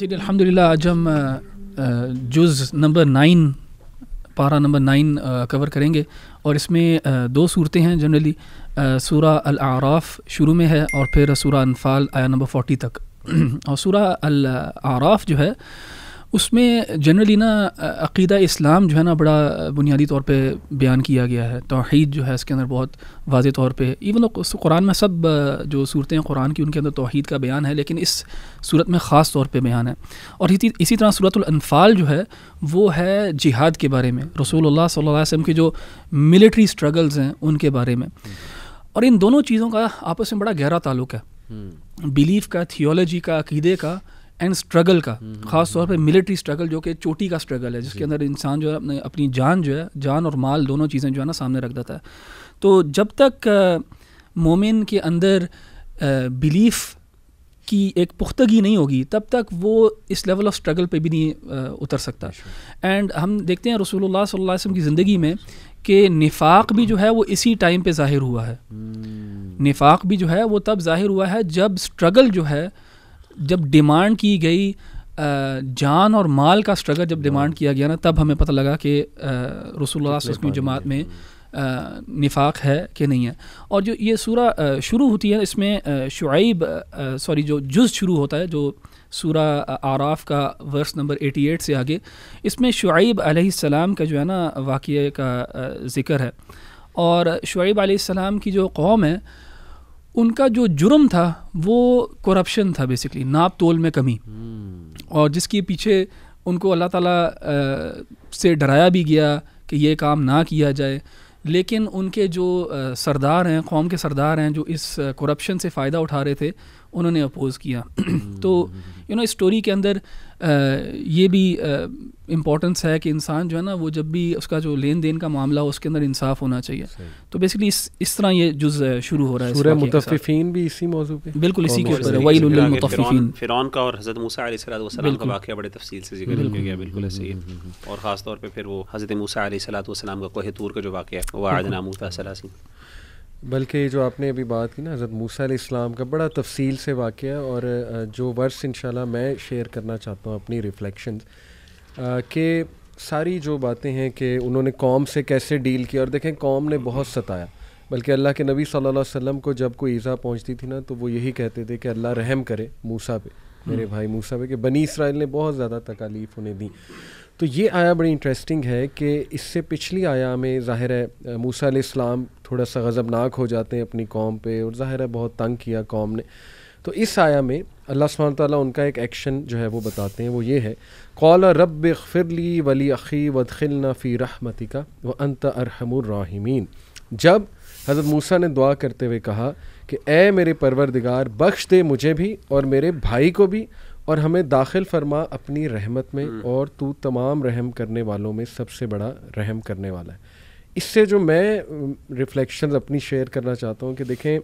जी अलहमदिल्ला आज हम जुज़ नंबर नाइन पारा नंबर नाइन कवर करेंगे और इसमें uh, दो सूरतें हैं जनरली सूरा अल-आराफ शुरू में है और फिर सूरा अनफाल आया नंबर फोर्टी तक और सूरा अल-आराफ जो है उसमें जनरली ना अकीदा इस्लाम जो है ना बड़ा बुनियादी तौर पे बयान किया गया है तोहद जो है इसके अंदर बहुत वाज तौर पे इवन कुरान में सब जो सूरतें कुरान की उनके अंदर तोहद का बयान है लेकिन इस सूरत में ख़ास तौर पे बयान है और इसी तरह सूरतुल्फाल जो है वो है जिहाद के बारे में रसूल सल्ला वसम के जो मिलिट्री स्ट्रगल्स हैं उनके बारे में और इन दोनों चीज़ों का आपस में बड़ा गहरा ताल्लुक है बिलीफ हम्म। का थियोलॉजी का अकीदे का एंड स्ट्रगल का हम्म, हम्म, खास तौर हम्म। पे मिलिट्री स्ट्रगल जो कि चोटी का स्ट्रगल है जिसके अंदर इंसान जो है अपने अपनी जान जो है जान और माल दोनों चीज़ें जो है ना सामने रख देता है तो जब तक मोमिन के अंदर बिलीफ की एक पुख्तगी नहीं होगी तब तक वो इस लेवल ऑफ स्ट्रगल पे भी नहीं आ, उतर सकता एंड अच्छा। हम देखते हैं रसूलुल्लाह सल्लल्लाहु अलैहि वसल्लम की ज़िंदगी में कि निफाक भी जो है वो इसी टाइम पे ज़ाहिर हुआ है निफाक भी जो है वो तब ज़ाहिर हुआ है जब स्ट्रगल जो है जब डिमांड की गई जान और माल का स्ट्रगल जब डिमांड हाँ। किया गया ना तब हमें पता लगा कि की जमात में निफाक है कि नहीं है और जो ये सूरा शुरू होती है इसमें शुब सॉरी जो जुज़ शुरू होता है जो सूरा आराफ का वर्स नंबर 88 से आगे इसमें शुब सलाम का जो है ना वाक़ का ज़िक्र है और शुब सलाम की जो कौम है उनका जो जुर्म था वो करप्शन था बेसिकली नाप तोल में कमी हम्म। और जिसके पीछे उनको अल्लाह ताला से डराया भी गया कि ये काम ना किया जाए लेकिन उनके जो सरदार हैं कौम के सरदार हैं जो इस करप्शन से फ़ायदा उठा रहे थे उन्होंने अपोज किया तो यू नो स्टोरी के अंदर आ, ये भी इम्पोर्टेंस है कि इंसान जो है ना वो जब भी उसका जो लेन देन का मामला हो उसके अंदर इंसाफ होना चाहिए तो बेसिकली इस इस तरह ये जुज शुरू हो रहा है सूरह मुतफिफीन भी इसी मौजू पे बिल्कुल इसी के ऊपर है वही मुतफिफीन फिरौन का और हज़रत मूसा अलैहिस्सलाम का वाकया बड़े तफसील से जिक्र किया गया बिल्कुल ऐसे ही हम्म, हम्म, हम्म। और ख़ास तौर पे फिर वो हज़रत मूसा अलैहिस्सलाम का कोहे तूर का जो वाकया है वो आदना मूसा सलासी बल्कि जो आपने अभी बात की ना हज़रत मूसा इस्लाम का बड़ा तफसील से वाक़ है और जो वर्स इन मैं शेयर करना चाहता हूँ अपनी रिफ्लेक्शन के सारी जो बातें हैं कि उन्होंने कौम से कैसे डील किया और देखें कौम ने बहुत सताया बल्कि अल्लाह के नबी सल्लल्लाहु अलैहि वसल्लम को जब कोई ईज़ा पहुंचती थी ना तो वो यही कहते थे कि अल्लाह रहम करे मूसा पे मेरे हम्म। भाई मूसा पे कि बनी इसराइल ने बहुत ज़्यादा तकालीफ उन्हें दी तो ये आया बड़ी इंटरेस्टिंग है कि इससे पिछली आया में ज़ाहिर है मूसा इस्लाम थोड़ा सा गज़बनाक हो जाते हैं अपनी कौम पे और ज़ाहिर है बहुत तंग किया कौम ने तो इस आया में अल्लाह सुबह ताली उनका एक एक्शन जो है वो बताते हैं वो ये है कौल रब फिरली वली अखी वदखिलना फ़ी रहमती का व अंत अरहमराहिमीन जब हज़रत मूसा ने दुआ करते हुए कहा कि ए मेरे परवरदिगार बख्श दे मुझे भी और मेरे भाई को भी और हमें दाखिल फरमा अपनी रहमत में हम्म। और तू तमाम रहम करने वालों में सबसे बड़ा रहम करने वाला है इससे जो मैं रिफ्लेक्शंस अपनी शेयर करना चाहता हूँ कि देखें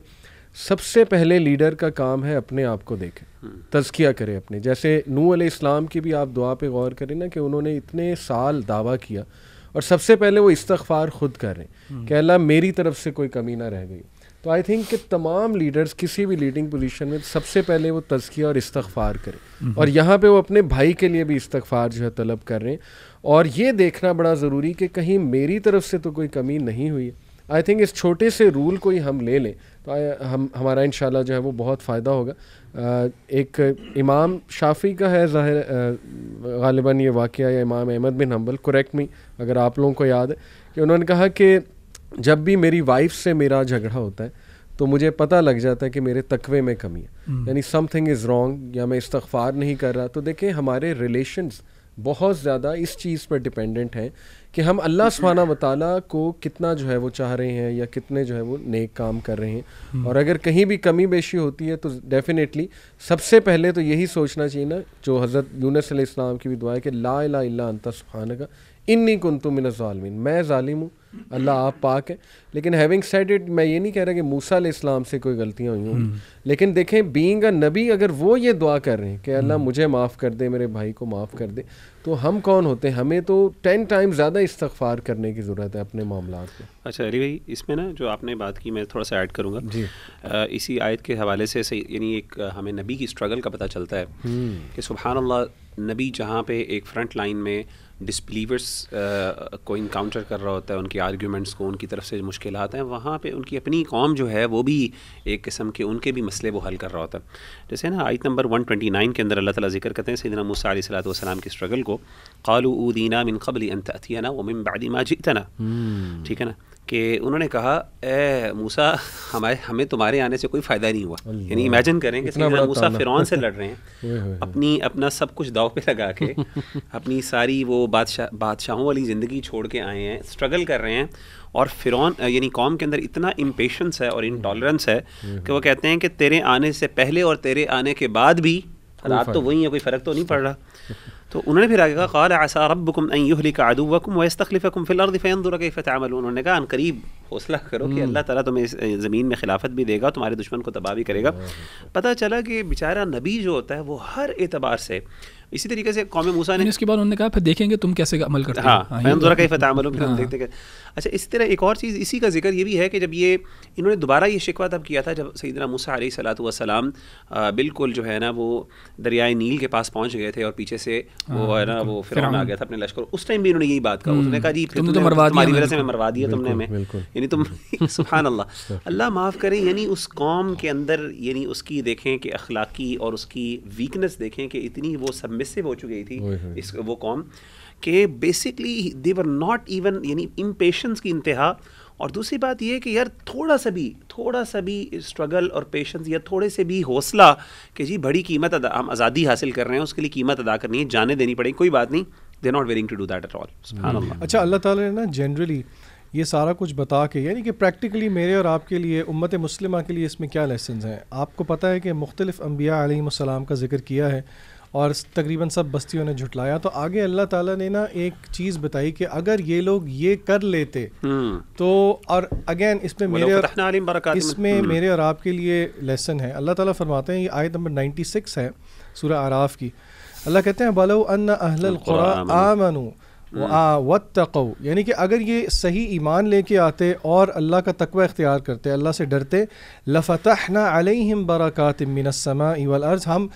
सबसे पहले लीडर का काम है अपने आप को देखें हम्म। तजकिया करें अपने जैसे नू इस्लाम की भी आप दुआ पे गौर करें ना कि उन्होंने इतने साल दावा किया और सबसे पहले वो इस्तफ़ार ख़ुद करें हम्म। कि अल्लाह मेरी तरफ से कोई कमी ना रह गई तो आई थिंक कि तमाम लीडर्स किसी भी लीडिंग पोजीशन में सबसे पहले वो तजकिया और इस्तफ़ार करें हम्म। और यहाँ पे वो अपने भाई के लिए भी इस्तफ़ार जो है तलब कर रहे हैं और ये देखना बड़ा ज़रूरी कि कहीं मेरी तरफ से तो कोई कमी नहीं हुई है आई थिंक इस छोटे से रूल को ही हम ले लें तो आ, हम हमारा इन जो है वो बहुत फ़ायदा होगा आ, एक इमाम शाफी का है ज़ाहिर गालिबा ये वाक़ या Imam Ahmad bin Hanbal correct me अगर आप लोगों को याद है कि उन्होंने कहा कि जब भी मेरी वाइफ से मेरा झगड़ा होता है तो मुझे पता लग जाता है कि मेरे तकवे में कमी है हम्म। यानी समथिंग इज़ रॉन्ग या मैं इस्तफार नहीं कर रहा तो देखें हमारे रिलेशन्स बहुत ज़्यादा इस चीज़ पर डिपेंडेंट हैं कि हम अल्लाह सुबहाना वाली को कितना जो है वो चाह रहे हैं या कितने जो है वो नेक काम कर रहे हैं हम्म। और अगर कहीं भी कमी बेशी होती है तो डेफ़िनेटली सबसे पहले तो यही सोचना चाहिए ना जो हज़रत यूनस इस्लाम की भी दुआ है कि ला ला अंत सुबहान का इन्नी कुन तुम ज़ालमिन मैं ालिम हूँ अल्लाह आप पाक है लेकिन हैविंग सेड इट मैं ये नहीं कह रहा कि मूसा इस्लाम से कोई गलतियाँ हुई हूँ हम्म। लेकिन देखें बींग नबी अगर वो ये दुआ कर रहे हैं कि अल्लाह हम्म। मुझे माफ़ कर दे मेरे भाई को माफ़ कर दे तो हम कौन होते हैं हमें तो टेन टाइम ज़्यादा इस्तफ़ार करने की ज़रूरत है अपने मामला को अच्छा अरे भाई इसमें ना जो आपने बात की मैं थोड़ा सा ऐड करूँगा जी आ, इसी आयत के हवाले से यानी एक हमें नबी की स्ट्रगल का पता चलता है हम्म। कि सुबहानल्ला नबी जहाँ पे एक फ्रंट लाइन में डिस्बिलीवर्स uh, को इनकाउंटर कर रहा होता है उनके आर्ग्यूमेंट्स को उनकी तरफ से मुश्किल हैं वहाँ पे उनकी अपनी कौम जो है वो भी एक किस्म के उनके भी मसले वो हल कर रहा होता है जैसे ना आयत नंबर 129 के अंदर अल्लाह ताला जिक्र करते हैं सैदना मूसा सलात वसलाम के स्ट्रगल को कालू उदीना मिन कबल अन वो मिन बादी माजी हम्म। ठीक है ना कि उन्होंने कहा ए मूसा हमारे हमें तुम्हारे आने से कोई फ़ायदा नहीं हुआ यानी इमेजिन करें कि मूसा फिरौन से लड़ रहे हैं अपनी अपना सब कुछ दाव पे लगा के अपनी सारी वो बादशाह बादशाहों वाली ज़िंदगी छोड़ के आए हैं स्ट्रगल कर रहे हैं और फिरौन यानी कौम के अंदर इतना इम्पेशंस है और इंटॉलरेंस है कि वो कहते हैं कि तेरे आने से पहले और तेरे आने के बाद भी हालात तो वही है कोई फ़र्क तो नहीं पड़ रहा तो उन्होंने फिर आगे कहा काल उन्होंने कहा करीब हौसला करो कि हम्म। अल्लाह ताला तुम्हें ज़मीन में खिलाफत भी देगा तुम्हारे दुश्मन को तबाह भी करेगा पता चला कि बेचारा नबी जो होता है वो हर एतबार से इसी तरीके से कौम मूसा ने इसके बाद उन्होंने कहा फिर देखेंगे तुम कैसे अमल करते हो हाँ हाँ, तो- हाँ, हाँ, हाँ, हाँ, हाँ, अच्छा इस तरह एक और चीज़ इसी का जिक्र ये भी है कि जब ये इन्होंने दोबारा ये शिकवा तब किया था जब सईदना मूसा सलाम बिल्कुल जो है ना वो दरियाए नील के पास पहुँच गए थे और पीछे से वो हाँ, है ना वो फिर आ गया था अपने लश्कर उस टाइम भी इन्होंने यही बात कहा हम्म। उसने कहा जी तो फिर तुम्हारी वजह से मैं मरवा दिया तुमने हमें यानी तुम सुबहान अल्लाह अल्लाह माफ़ करें यानी उस कौम के अंदर यानी उसकी देखें कि अखलाकी और उसकी वीकनेस देखें कि इतनी वो सबमिसिव हो चुकी थी इस वो कौम कि बेसिकली वर नॉट इवन यानी इम्पेशंस की इंतहा और दूसरी बात यह कि यार थोड़ा सा भी थोड़ा सा भी स्ट्रगल और पेशेंस या थोड़े से भी हौसला कि जी बड़ी कीमत अदा हम आज़ादी हासिल कर रहे हैं उसके लिए कीमत अदा करनी है जाने देनी पड़ेगी कोई बात नहीं they not wearing to do that at all अच्छा अल्लाह ताला ने ना जनरली ये सारा कुछ बता के यानी कि प्रैक्टिकली मेरे और आपके लिए उम्मत मुस्लिमा के लिए इसमें क्या लेसन हैं आपको पता है कि मुख्तलिफ़ अम्बिया आलम का जिक्र किया है और तकरीबन सब बस्तियों ने झुटलाया तो आगे अल्लाह ताला ने ना एक चीज़ बताई कि अगर ये लोग ये कर लेते हम्म। तो और अगेन इसमें मेरे और इसमें हम्म। मेरे और आपके लिए लेसन है अल्लाह ताला फरमाते हैं ये आयत नंबर 96 है सूरह आराफ की अल्लाह कहते हैं बलो अन अहल आमनु वत्तको यानी कि अगर ये सही ईमान लेके आते और अल्लाह का तकवा इख्तियार करते अल्लाह से डरते लफ़तहना अलहिम बरक़ात मिनसमा इवल अर्ज़ हम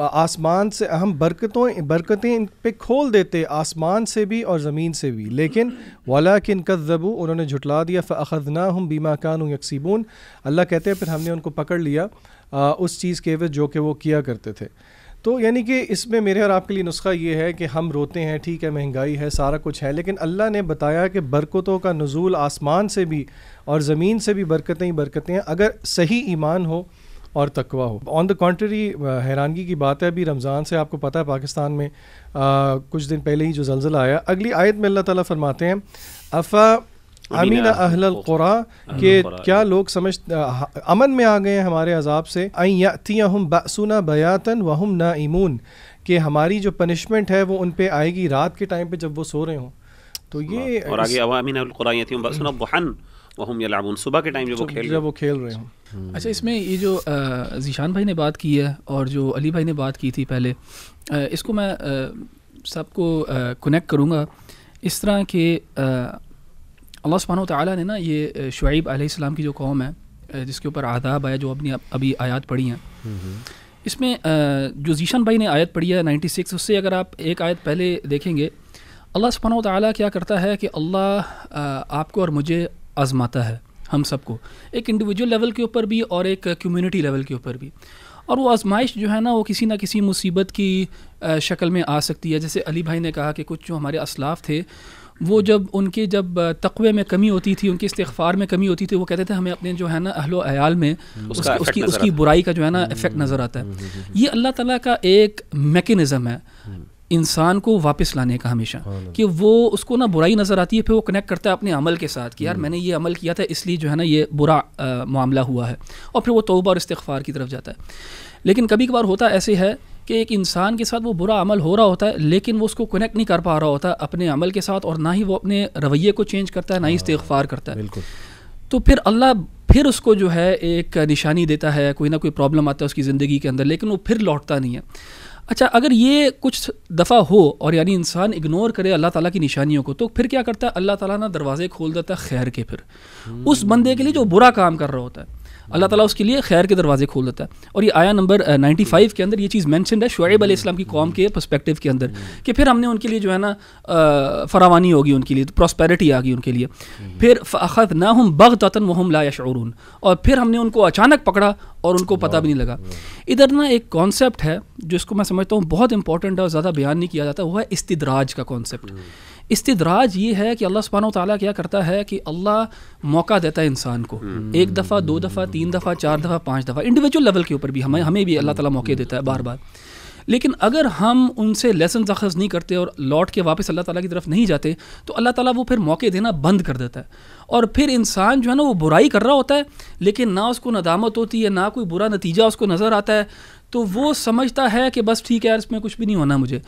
आसमान से हम बरकतों बरकतें इन पे खोल देते आसमान से भी और ज़मीन से भी लेकिन वाला कि इनका जबू उन्होंने झुटला दिया फ़खना हम बीमा कानू यकसीबून अल्लाह कहते हैं फिर हमने उनको पकड़ लिया आ, उस चीज़ के वे जो कि वो किया करते थे तो यानी कि इसमें मेरे और आपके लिए नुस्खा ये है कि हम रोते हैं ठीक है महंगाई है सारा कुछ है लेकिन अल्लाह ने बताया कि बरकतों का नज़ूल आसमान से भी और ज़मीन से भी बरकतें ही बरकतें हैं अगर सही ईमान हो और तकवा हो ऑन द कॉन्ट्री हैरानगी की बात है अभी रमज़ान से आपको पता है पाकिस्तान में आ, कुछ दिन पहले ही जो जलजिला आया अगली आयत में अल्लाह ताला फरमाते हैं अफ़ा अमीन अहल क़ुरा के क्या लोग समझ अमन में आ गए हैं हमारे अजाब से अतिया हम बासुना बयातन वहम ना इमून कि हमारी जो पनिशमेंट है वो उन पर आएगी रात के टाइम पर जब वो सो रहे हों तो ये और आगे अहल अवामिन वहम यलाबून सुबह के टाइम जब वो खेल जब वो खेल रहे हो हम्म। अच्छा इसमें ये जो जीशान भाई ने बात की है और जो अली भाई ने बात की थी पहले इसको मैं सबको कनेक्ट करूँगा इस तरह के अल्लाह सुबहान ताली ने ना ये शुब आसमाम की जो कौम है जिसके ऊपर आदाब आया जो अपनी अभी आयात पढ़ी हैं हम्म। इसमें जो जीशान भाई ने आयत पढ़ी है नाइन्टी सिक्स उससे अगर आप एक आयत पहले देखेंगे अल्लाह सुबहान ताली क्या करता है कि अल्लाह आपको और मुझे आजमाता है हम सबको एक इंडिविजुअल लेवल के ऊपर भी और एक कम्युनिटी लेवल के ऊपर भी और वो आजमाइश जो है ना वो किसी ना किसी मुसीबत की शक्ल में आ सकती है जैसे अली भाई ने कहा कि कुछ जो हमारे असलाफ थे वो जब उनके जब तकवे में कमी होती थी उनके इस्तफ़ार में कमी होती थी वो कहते थे हमें अपने जो है ना अहलो अयाल में हम्म, उसका उसकी उसकी बुराई का जो है ना इफेक्ट हम्म, नज़र आता है हम्म, ये अल्लाह ताला का एक मेकनिज़म है इंसान को वापस लाने का हमेशा कि वो उसको ना बुराई नज़र आती है फिर वो कनेक्ट करता है अपने अमल के साथ कि यार हम्म। मैंने ये अमल किया था इसलिए जो है ना ये बुरा मामला हुआ है और फिर वो तोबा और इस्तफ़ार की तरफ जाता है लेकिन कभी कभार होता ऐसे है कि एक इंसान के साथ वो बुरा अमल हो रहा होता है लेकिन वो उसको कनेक्ट नहीं कर पा रहा होता अपने अमल के साथ और ना ही वो अपने रवैये को चेंज करता है ना ही हाँ, इस्तफ़ार करता है तो फिर अल्लाह फिर उसको जो है एक निशानी देता है कोई ना कोई प्रॉब्लम आता है उसकी ज़िंदगी के अंदर लेकिन वो फिर लौटता नहीं है अच्छा अगर ये कुछ दफ़ा हो और यानी इंसान इग्नोर करे अल्लाह ताला की निशानियों को तो फिर क्या करता है अल्लाह ताला ना दरवाजे खोल देता है खैर के फिर हम्म। उस बंदे के लिए जो बुरा काम कर रहा होता है अल्लाह ताला उसके लिए खैर के दरवाजे खोल देता है और ये आया नंबर नाइन्टी फाइव के अंदर ये चीज़ मैंशन है शुएब इस्लाम की कौम के पर्सपेक्टिव के अंदर हम्म। कि फिर हमने उनके लिए जो है ना फरावानी होगी उनके लिए तो प्रॉस्पेरिटी आ गई उनके लिए हम्म। फिर फ़खत ना हम बग तन वहम ला शरून और फिर हमने उनको अचानक पकड़ा और उनको पता भी नहीं लगा इधर ना एक कॉन्सेप्ट है जिसको मैं समझता हूँ बहुत इंपॉर्टेंट है और ज़्यादा बयान नहीं किया जाता वो है इस्तदराज का कॉन्सेप्ट इस्तराज ये है कि अल्लाह सुबहाना ताली क्या करता है कि अल्लाह मौका देता है इंसान को हम्म। एक दफ़ा दो दफ़ा तीन दफ़ा चार दफ़ा पाँच दफ़ा इंडिविजुअल लेवल के ऊपर भी हमें हमें भी अल्लाह ताला मौके देता है बार बार लेकिन अगर हम उनसे लेसन अखज़ नहीं करते और लौट के वापस अल्लाह ताला की तरफ नहीं जाते तो अल्लाह ताला वो फिर मौके देना बंद कर देता है और फिर इंसान जो है ना वो बुराई कर रहा होता है लेकिन ना उसको नदामत होती है ना कोई बुरा नतीजा उसको नज़र आता है तो वो समझता है कि बस ठीक है इसमें कुछ भी नहीं होना मुझे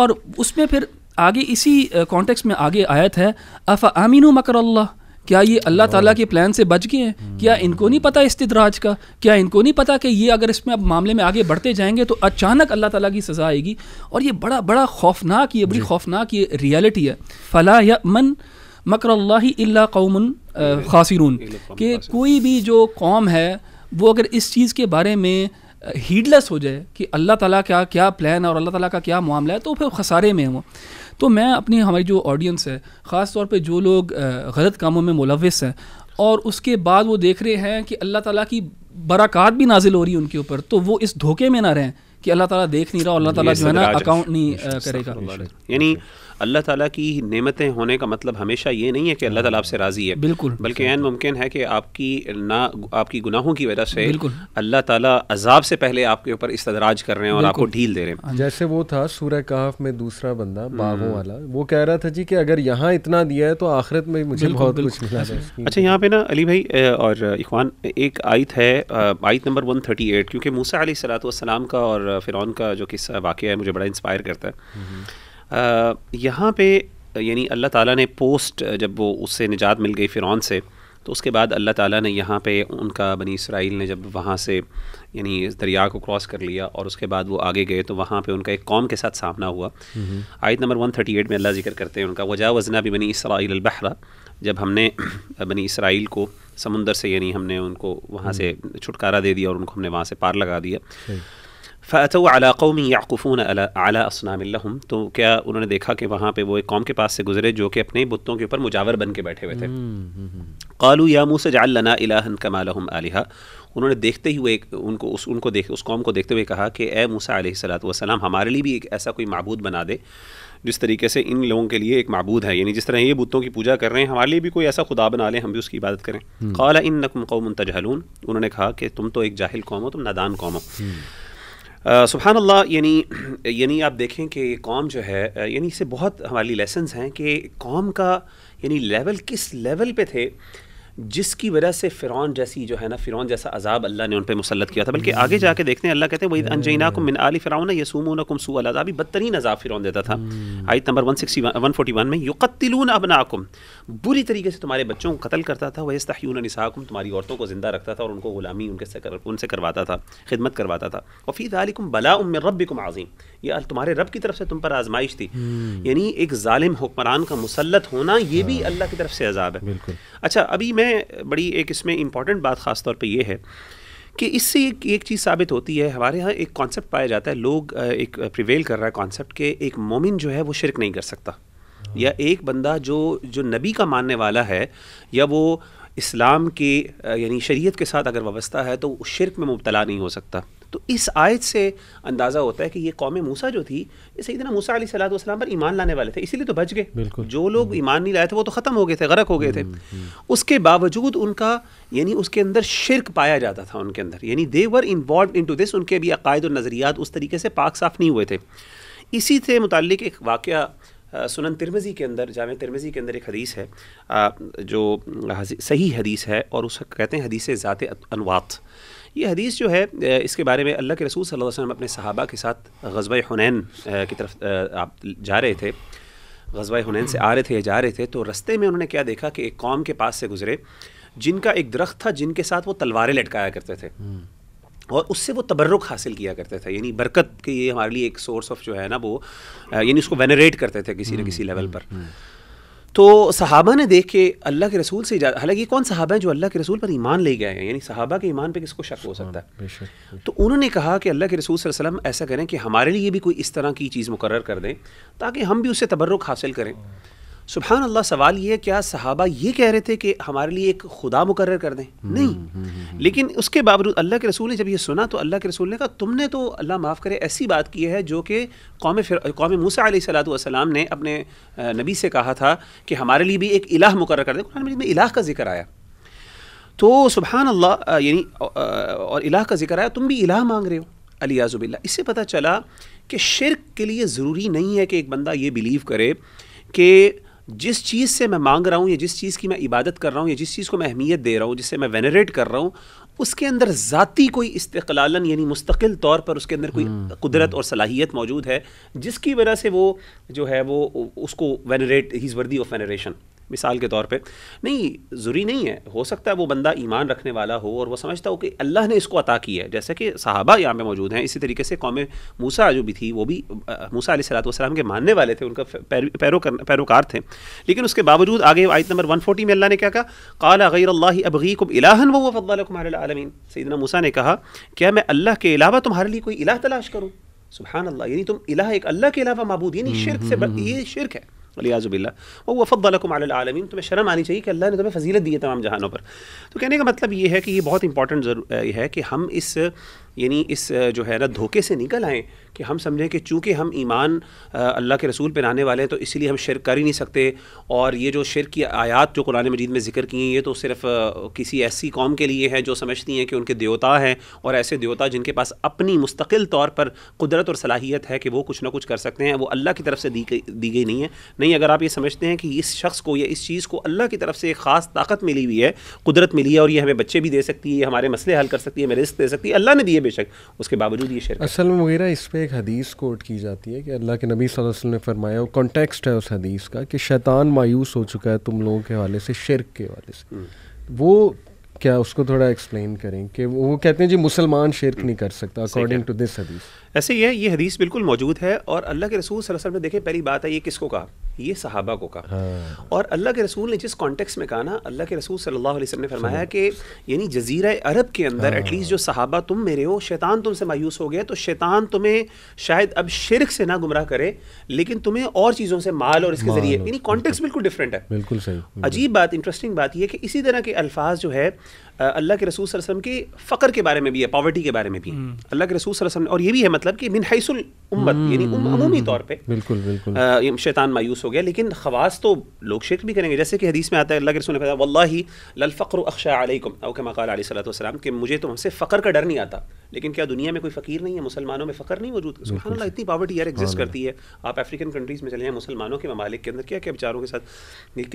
और उसमें फिर आगे इसी कॉन्टेक्स्ट में आगे आयत है अफा आमीन मकर अल्लाह क्या ये अल्लाह ताला के प्लान से बच गए हैं क्या इनको नहीं पता तदराज का क्या इनको नहीं पता कि ये अगर इसमें अब मामले में आगे बढ़ते जाएंगे तो अचानक अल्लाह ताला की सज़ा आएगी और ये बड़ा बड़ा खौफनाक ये बड़ी खौफनाक ये रियलिटी है फ़ला या मन मकर अल्ला कौमन खासिरून कि कोई भी जो कौम है वो अगर इस चीज़ के बारे में हीडलेस हो जाए कि अल्लाह ताला का क्या प्लान है और अल्लाह ताला का क्या मामला है तो फिर खसारे में है वो तो मैं अपनी हमारी जो ऑडियंस है ख़ास तौर पर जो लोग गलत कामों में मुलविस हैं और उसके बाद वो देख रहे हैं कि अल्लाह ताला की बरक़ात भी नाजिल हो रही है उनके ऊपर तो वो इस धोखे में ना रहें कि अल्लाह ताला देख नहीं रहा और अल्लाह ताला जो है ना अकाउंट नहीं करेगा यानी अल्लाह ताला की नेमतें होने का मतलब हमेशा ये नहीं है कि अल्लाह ताला आपसे राज़ी है बिल्कुल बल्कि एन मुमकिन है कि आपकी ना आपकी गुनाहों की वजह से अल्लाह ताला अजाब से पहले आपके ऊपर इस्तराज कर रहे हैं और आपको ढील दे रहे हैं हाँ, जैसे वो था सूर्य कहफ में दूसरा बंदा हम्म। बागों वाला वो कह रहा था जी कि अगर यहाँ इतना दिया है तो आखिरत में मुझे बहुत कुछ मिला अच्छा यहाँ पे ना अली भाई और इकवान एक आयत है आयत नंबर वन क्योंकि मूसा अली सलात का और फ़िरौन का जो किस्सा वाक़ है मुझे बड़ा इंस्पायर करता है हम्म। यहाँ पे यानी अल्लाह ताला ने पोस्ट जब वो उससे निजात मिल गई फ़िरौन से तो उसके बाद अल्लाह ताला ने यहाँ पे उनका बनी इसराइल ने जब वहाँ से यानी दरिया को क्रॉस कर लिया और उसके बाद वो आगे गए तो वहाँ पे उनका एक कॉम के साथ सामना हुआ आयत नंबर 138 में अल्लाह जिक्र करते हैं उनका वजा वजना भी बनी इसराइल अलबहरा जब हमने बनी इसराइल को समुंदर से यानी हमने उनको वहाँ हम्म। से छुटकारा दे दिया और उनको हमने वहाँ से पार लगा दिया फ़तव अला कौम याकूफ़ून अला असनाम लहम तो क्या उन्होंने देखा कि वहाँ पे वो एक कौम के पास से गुजरे जो कि अपने बुतों के ऊपर मुजावर बन के बैठे हुए थे हम्म, हम्म, हम्म। कालू या मुँह से जाल कमालहम आलिहा उन्होंने देखते ही हुए उनको उस उनको देख उस कौम को देखते हुए कहा कि ए मूसा सलात वसलाम हमारे लिए भी एक ऐसा कोई मबूद बना दे जिस तरीके से इन लोगों के लिए एक मबूद है यानी जिस तरह ये बुतों की पूजा कर रहे हैं हमारे लिए भी कोई ऐसा खुदा बना लें हम भी उसकी इबादत करें कौला इन नकम कौम तजहलून उन्होंने कहा कि तुम तो एक जाहिल कौम हो तुम नादान कौम हो सुबहान अल्लाह यानी यानी आप देखें कि कौम जो है यानी इससे बहुत हमारी लेसन हैं कि कौम का यानी लेवल किस लेवल पे थे जिसकी वजह से फ़िरौन जैसी जो है ना फ़िरौन जैसा अजाब अल्लाह ने उन पर मुसलत किया था बल्कि आगे जाके देखते हैं अल्लाह कहते हैं वही हम्म। अनजैना को मिन आली फ़िरौन यसुमून कुम सू अलाजाबी बदतरीन अजाब फ़िरौन देता था हम्म। आयत number one sixty one forty one में अब नाकुम बुरी तरीके से तुम्हारे बच्चों को कतल करता था वस्तून नसाकुम तुम्हारी औरतों को ज़िंदा रखता था और उनको ग़ुलामी उनके कर, उनसे करवाता था खिदमत करवाता था वफ़ीद आलिकुम बला उम रबिकुम आज़ीम यह तुम्हारे रब की तरफ से तुम पर आजमाइश थी हम्म। यानी एक ालिम हुक्मरान का मुसलत होना ये भी हाँ। अल्लाह की तरफ से अजाब है अच्छा अभी मैं मैं बड़ी एक इसमें इम्पॉर्टेंट बात ख़ास तौर पे ये है कि इससे एक एक चीज़ साबित होती है हमारे यहाँ एक कॉन्सेप्ट पाया जाता है लोग एक प्रिवेल कर रहा है कॉन्सेप्ट के एक मोमिन जो है वो शिरक नहीं कर सकता हाँ। या एक बंदा जो जो नबी का मानने वाला है या वो इस्लाम के यानी शरीयत के साथ अगर वाबस्ता है तो शिरक में मुबतला नहीं हो सकता तो इस आयत से अंदाज़ा होता है कि ये कौम मूसा जो थी ये सही ना मूसा सलाम पर ईमान लाने वाले थे इसीलिए तो बच गए जो लोग हम्म। ईमान नहीं लाए थे वो तो ख़त्म हो गए थे गरक हो गए थे हम्म, हम्म। उसके बावजूद उनका यानी उसके अंदर शिरक पाया जाता था उनके अंदर यानी were involved into this उनके अभी अकायद और नज़रियात उस तरीके से पाक साफ नहीं हुए थे इसी से मुतक एक वाक़ सुनन तिरमज़ी के अंदर जाम तिरमज़ी के अंदर एक हदीस है जो सही हदीस है और उसको कहते हैं हदीस ज़ात अनवात ये हदीस जो है इसके बारे में अल्लाह के रसूल सल्लल्लाहु अलैहि वसल्लम अपने सहाबा के साथ गजब हुनैन की तरफ आप जा रहे थे गजब हुनैन से आ रहे थे या जा रहे थे तो रस्ते में उन्होंने क्या देखा कि एक कौम के पास से गुजरे जिनका एक दरख्त था जिनके साथ वो तलवारें लटकाया करते थे हम्म। और उससे वो तबर्रुक हासिल किया करते थे यानी बरकत के ये हमारे लिए एक सोर्स ऑफ जो है ना वो यानी उसको वेनरेट करते थे किसी न हम्म, किसी लेवल हम्म, पर तो सहाबा ने देख के अल्लाह के रसूल से इजाज़त हालांकि कौन सहाबा हैं जो अल्लाह के रसूल पर ईमान ले गए हैं यानी सहाबा के ईमान पे किसको शक हो हाँ, सकता है तो उन्होंने कहा कि अल्लाह के रसूल वसल्लम ऐसा करें कि हमारे लिए भी कोई इस तरह की चीज़ मुकर कर दें ताकि हम भी उससे तबर्रक हासिल करें सुबहान अल्लाह सवाल ये क्या सहाबा ये कह रहे थे कि हमारे लिए एक खुदा मुकर कर दें हम्म, नहीं हम्म, हम्म, लेकिन उसके बावजूद अल्लाह के रसूल ने जब ये सुना तो अल्लाह के रसूल ने कहा तुमने तो अल्लाह माफ़ करे ऐसी बात की है जो कि कौम फिर कौम मूसा सलाम ने अपने नबी से कहा था कि हमारे लिए भी एक इलाह मुकर कर दें कुरान मजीद में इलाह का जिक्र आया तो सुबहान अल्लाह यानी और इलाह का जिक्र आया तुम भी इलाह मांग रहे हो अलियाज़ुबिल्ला इससे पता चला कि शिरक के लिए ज़रूरी नहीं है कि एक बंदा ये बिलीव करे कि जिस चीज़ से मैं मांग रहा हूँ या जिस चीज़ की मैं इबादत कर रहा हूँ या जिस चीज़ को मैं अहमियत दे रहा हूँ जिससे मैं वेनरेट कर रहा हूँ उसके अंदर ज़ाती कोई इस्तलान यानी मुस्तकिल तौर पर उसके अंदर कोई हम्म, कुदरत हम्म। और सलाहियत मौजूद है जिसकी वजह से वो जो है वो उसको वेनरेट ही इज़ वर्दी ऑफ वेनरेशन मिसाल के तौर पे नहीं ज़रूरी नहीं है हो सकता है वो बंदा ईमान रखने वाला हो और वो समझता हो कि अल्लाह ने इसको अता किया है जैसे कि साहबा यहाँ पे मौजूद हैं इसी तरीके से कौम मूसा जो भी थी वो भी मूसा सलाम के मानने वाले थे उनका पैरो पैरोकार थे लेकिन उसके बावजूद आगे आयत नंबर वन फोर्टी में अल्लाह ने क्या कहा कल अगैर अल्लाह अबगीकुम इलाहन वो वफ़ालमीन मूसा ने कहा क्या मैं अल्लाह के अलावा तुम्हारे लिए कोई इलाह तलाश करूँ सुबहान अल्लाह यानी तुम इलाह एक अल्लाह के अलावा मबूद यानी हम्म, शिरक हम्म, से हम्म, ये शिरक है अलियाज़ुबिल्ला वो फ़द्दलकुम आलमीन तुम्हें शर्म आनी चाहिए कि अल्लाह ने तुम्हें फजीलत दी है तमाम जहानों पर तो कहने का मतलब ये है कि ये बहुत इंपॉर्टेंट है कि हम इस यानी इस जो है ना धोखे से निकल आएँ कि हम समझें कि चूँकि हम ईमान अल्लाह के रसूल पर आने वाले हैं तो इसलिए हम शेर कर ही नहीं सकते और ये जो शेर की आयात जो कुरान मजीद में ज़िक्र की हैं ये तो सिर्फ किसी ऐसी कौम के लिए है जो समझती हैं कि उनके देवता हैं और ऐसे देवता जिनके पास अपनी मुस्तकिल तौर पर कुदरत और सलाहियत है कि वो कुछ ना कुछ कर सकते हैं वो अल्लाह की तरफ से दी गई दी गई नहीं है नहीं अगर आप ये समझते हैं कि इस शख्स को या इस चीज़ को अल्लाह की तरफ से एक ख़ास ताकत मिली हुई है कुदरत मिली है और ये हमें बच्चे भी दे सकती है हमारे मसले हल कर सकती है हमें रिस्क दे सकती है अल्लाह ने दिए है बेशक उसके बावजूद ये शिरकत असल में वगैरह इस पर एक हदीस कोट की जाती है कि अल्लाह के नबी वसल्लम ने फरमाया कॉन्टेक्स्ट है उस हदीस का कि शैतान मायूस हो चुका है तुम लोगों के हवाले से शिरक के हवाले से हम्म। वो क्या उसको थोड़ा एक्सप्लेन करें कि वो कहते हैं जी मुसलमान शिरक हम्म। नहीं कर सकता अकॉर्डिंग टू दिस हदीस ऐसे ही है ये हदीस बिल्कुल मौजूद है और अल्लाह के रसूल सल्लल्लाहु अलैहि वसल्लम ने देखें पहली बात है ये किसको कहा ये सहाबा को कहा हाँ। और अल्लाह के रसूल ने जिस कॉन्टेक्स में कहा ना अल्लाह के रसूल सल्लल्लाहु अलैहि वसल्लम ने फरमाया कि यानी जजीरा अरब के अंदर एटलीस्ट हाँ। जो सहाबा तुम मेरे हो शैतान तुमसे मायूस हो गया तो शैतान तुम्हें शायद अब शिरक से ना गुमराह करे लेकिन तुम्हें और चीज़ों से माल और इसके ज़रिए यानी कॉन्टेक्स बिल्कुल डिफरेंट है बिल्कुल सही अजीब बात इंटरेस्टिंग बात यह कि इसी तरह के अल्फाज जो है अल्लाह के रसूल वसम की फ़कर के बारे में भी है पॉवर्टी के बारे में भी है हम्म। अल्लाह के रसूल वसम और ये भी है मतलब कि मिन हैसुल उम्मत हम्म। यानी अमूमी तौर पे बिल्कुल बिल्कुल शैतान मायूस हो गया लेकिन खवास तो लोग शिरक भी करेंगे जैसे कि हदीस में आता है अल्लाह के रसूल ने वल्ला लल फ़क्र अख्शा अलैकुम अव मकाल सलाम कि मुझे तो हमसे फ़कर का डर नहीं आता लेकिन क्या दुनिया में कोई फ़कीर नहीं है मुसलमानों में फ़कर नहीं मौजूद सुबह इतनी पावर्टी यार एग्जिस्ट करती है आप अफ्रीकन कंट्रीज़ में चले जाएँ मुसलमानों के ममालिक के अंदर क्या क्या बेचारों के साथ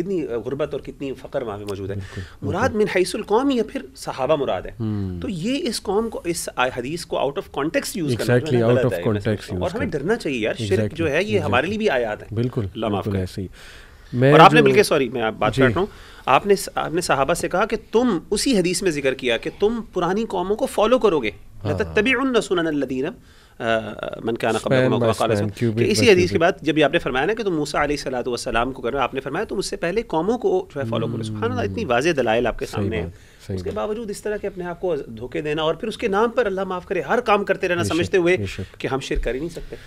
कितनी गुर्बत और कितनी फ़कर वहाँ पर मौजूद है मुराद मिन हैसुल कौम फिर सहाबा मुराद है हम्म। तो ये इस कौम को इस हदीस को out of context use exactly, करना आउट ऑफ कॉन्टेक्स्ट और हमें डरना चाहिए यार exactly, शिरक जो है ये exactly. हमारे लिए भी आयात है बिल्कुल बिल्कुल ऐसे ही मैं और आपने मिलके सॉरी मैं बात कर रहा हूँ आपने आपने सहाबा से कहा कि तुम उसी हदीस में जिक्र किया कि तुम पुरानी कौमों को फॉलो करोगे तभी उन नसून लदीनम इसी हदीस के बाद जब आपने फरमाया ना कि तुम मूसा सलात वसलाम को कर रहे हो आपने फरमाया तुम उससे पहले कौमों को जो है फॉलो करो हम्म। सुबहान इतनी वाज दलाइल आपके सामने है उसके बावजूद इस तरह के अपने आप को धोखे देना और फिर उसके नाम पर अल्लाह माफ़ करे हर काम करते रहना समझते हुए कि हम शेयर कर ही नहीं सकते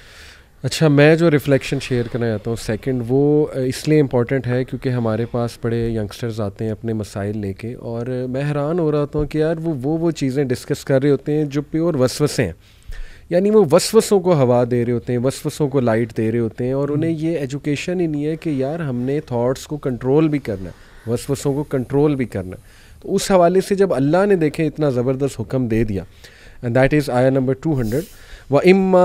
अच्छा मैं जो रिफ्लेक्शन शेयर करना चाहता हूँ सेकंड वो इसलिए इम्पॉर्टेंट है क्योंकि हमारे पास बड़े यंगस्टर्स आते हैं अपने मसाइल लेके और मैं हैरान हो रहा था कि यार वो वो वो चीज़ें डिस्कस कर रहे होते हैं जो प्योर वसवसे हैं यानी वो वसवसों को हवा दे रहे होते हैं वसवसों को लाइट दे रहे होते हैं और उन्हें ये एजुकेशन ही नहीं है कि यार हमने थाट्स को कंट्रोल भी करना है वसवसों को कंट्रोल भी करना है तो उस हवाले से जब अल्लाह ने देखे इतना ज़बरदस्त हुक्म दे दिया एंड दैट इज़ आया नंबर टू हंड्रेड व इम्मा